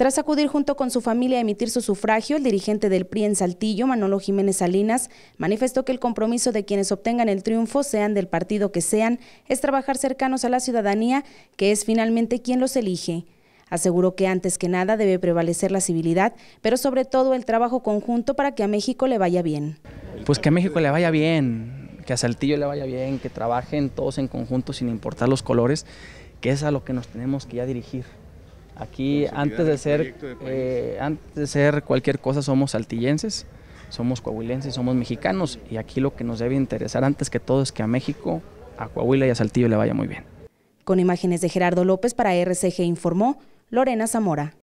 Tras acudir junto con su familia a emitir su sufragio, el dirigente del PRI en Saltillo, Manolo Jiménez Salinas, manifestó que el compromiso de quienes obtengan el triunfo, sean del partido que sean, es trabajar cercanos a la ciudadanía, que es finalmente quien los elige. Aseguró que antes que nada debe prevalecer la civilidad, pero sobre todo el trabajo conjunto para que a México le vaya bien. Pues que a México le vaya bien, que a Saltillo le vaya bien, que trabajen todos en conjunto sin importar los colores, que es a lo que nos tenemos que ya dirigir. Aquí antes de ser eh, antes de ser cualquier cosa somos saltillenses, somos coahuilenses, somos mexicanos y aquí lo que nos debe interesar antes que todo es que a México, a Coahuila y a Saltillo le vaya muy bien. Con imágenes de Gerardo López para RCG informó Lorena Zamora.